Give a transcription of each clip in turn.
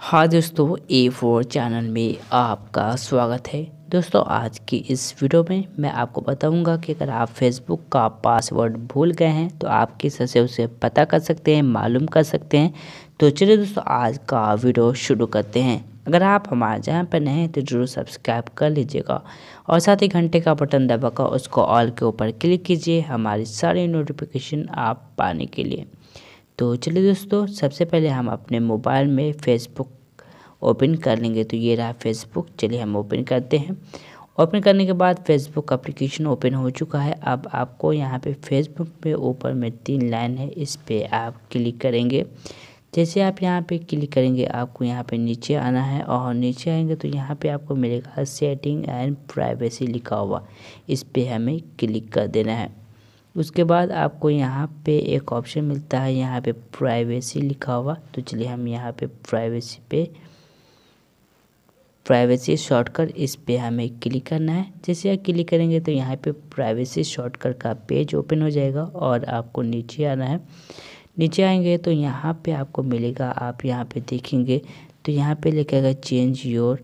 हाँ दोस्तों ए four channel में आपका स्वागत है दोस्तों आज की इस वीडियो में मैं आपको बताऊंगा कि अगर आप फेसबुक का पासवर्ड भूल गए हैं तो आप किस से उसे पता कर सकते हैं मालूम कर सकते हैं तो चलिए दोस्तों आज का वीडियो शुरू करते हैं अगर आप हमारे चैनल पर नए हैं तो जरूर सब्सक्राइब कर लीजिएगा और साथ ही घंटे का बटन दबाकर उसको ऑल के ऊपर क्लिक कीजिए हमारी सारी नोटिफिकेशन आप पाने के लिए तो चलिए दोस्तों सबसे पहले हम अपने मोबाइल में फेसबुक ओपन कर लेंगे तो ये रहा फेसबुक चलिए हम ओपन करते हैं ओपन करने के बाद फेसबुक एप्लीकेशन ओपन हो चुका है अब आपको यहाँ पे फेसबुक पे ऊपर में तीन लाइन है इस पर आप क्लिक करेंगे जैसे आप यहाँ पे क्लिक करेंगे आपको यहाँ पे नीचे आना है और नीचे आएंगे तो यहाँ पे आपको मिलेगा सेटिंग एंड प्राइवेसी लिखा हुआ इस पर हमें क्लिक कर देना है उसके बाद आपको यहाँ पे एक ऑप्शन मिलता है यहाँ पे प्राइवेसी लिखा हुआ तो चलिए हम यहाँ पे प्राइवेसी पे प्राइवेसी शॉर्टकट इस पे हमें क्लिक करना है जैसे आप क्लिक करेंगे तो यहाँ पे प्राइवेसी शॉर्टकट का पेज ओपन हो जाएगा और आपको नीचे आना है नीचे आएंगे तो यहाँ पे आपको मिलेगा आप यहाँ पे देखेंगे तो यहाँ पे लिखेगा चेंज योर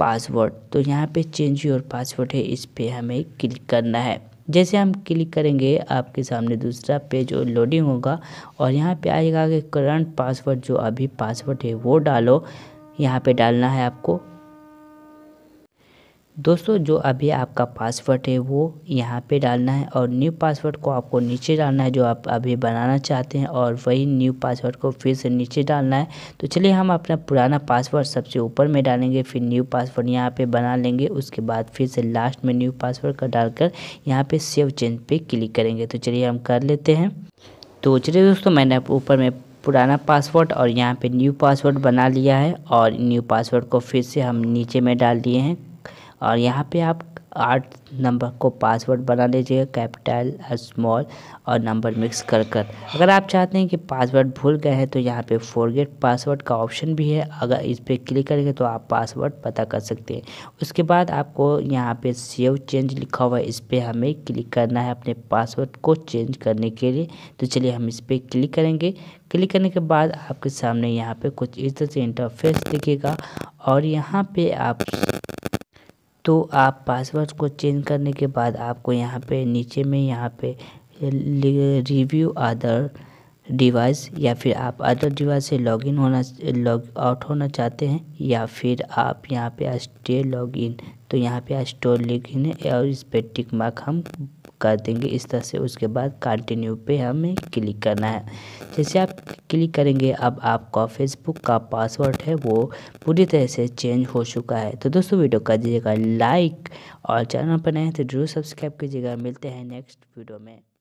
पासवर्ड तो यहाँ पे चेंज योर पासवर्ड है इस पर हमें क्लिक करना है जैसे हम क्लिक करेंगे आपके सामने दूसरा पेज और लोडिंग होगा और यहाँ पे आएगा कि करंट पासवर्ड जो अभी पासवर्ड है वो डालो यहाँ पे डालना है आपको दोस्तों जो अभी आपका पासवर्ड है वो यहाँ पे डालना है और न्यू पासवर्ड को आपको नीचे डालना है जो आप अभी बनाना चाहते हैं और वही न्यू पासवर्ड को फिर से नीचे डालना है तो चलिए हम अपना पुराना पासवर्ड सबसे ऊपर में डालेंगे फिर न्यू पासवर्ड यहाँ पे बना लेंगे उसके बाद फिर से लास्ट में न्यू पासवर्ड का डालकर यहाँ पर सेव चेंज पर क्लिक करेंगे तो चलिए हम कर लेते हैं तो चलिए दोस्तों मैंने ऊपर में पुराना पासवर्ड और यहाँ पे न्यू पासवर्ड बना लिया है और न्यू पासवर्ड को फिर से हम नीचे में डाल दिए हैं और यहाँ पे आप आठ नंबर को पासवर्ड बना लीजिएगा कैपिटल स्मॉल और नंबर मिक्स कर कर अगर आप चाहते हैं कि पासवर्ड भूल गए हैं तो यहाँ पे फॉरगेट पासवर्ड का ऑप्शन भी है अगर इस पर क्लिक करेंगे तो आप पासवर्ड पता कर सकते हैं उसके बाद आपको यहाँ पे सेव चेंज लिखा हुआ है इस पर हमें क्लिक करना है अपने पासवर्ड को चेंज करने के लिए तो चलिए हम इस पर क्लिक करेंगे क्लिक करने के बाद आपके सामने यहाँ पर कुछ इस तरह से इंटरफेस दिखेगा और यहाँ पर आप तो आप पासवर्ड को चेंज करने के बाद आपको यहाँ पे नीचे में यहाँ पे रिव्यू अदर डिवाइस या फिर आप अदर डिवाइस से लॉगिन होना लॉग आउट होना चाहते हैं या फिर आप यहाँ पे स्टे लॉगिन तो यहाँ पे स्टोर लॉगिन और इस पर टिक मार्क हम कर देंगे इस तरह से उसके बाद कंटिन्यू पे हमें क्लिक करना है जैसे आप क्लिक करेंगे अब आपका फेसबुक का पासवर्ड है वो पूरी तरह से चेंज हो चुका है तो दोस्तों वीडियो कर दीजिएगा लाइक और चैनल पर नए तो जरूर सब्सक्राइब कीजिएगा मिलते हैं नेक्स्ट वीडियो में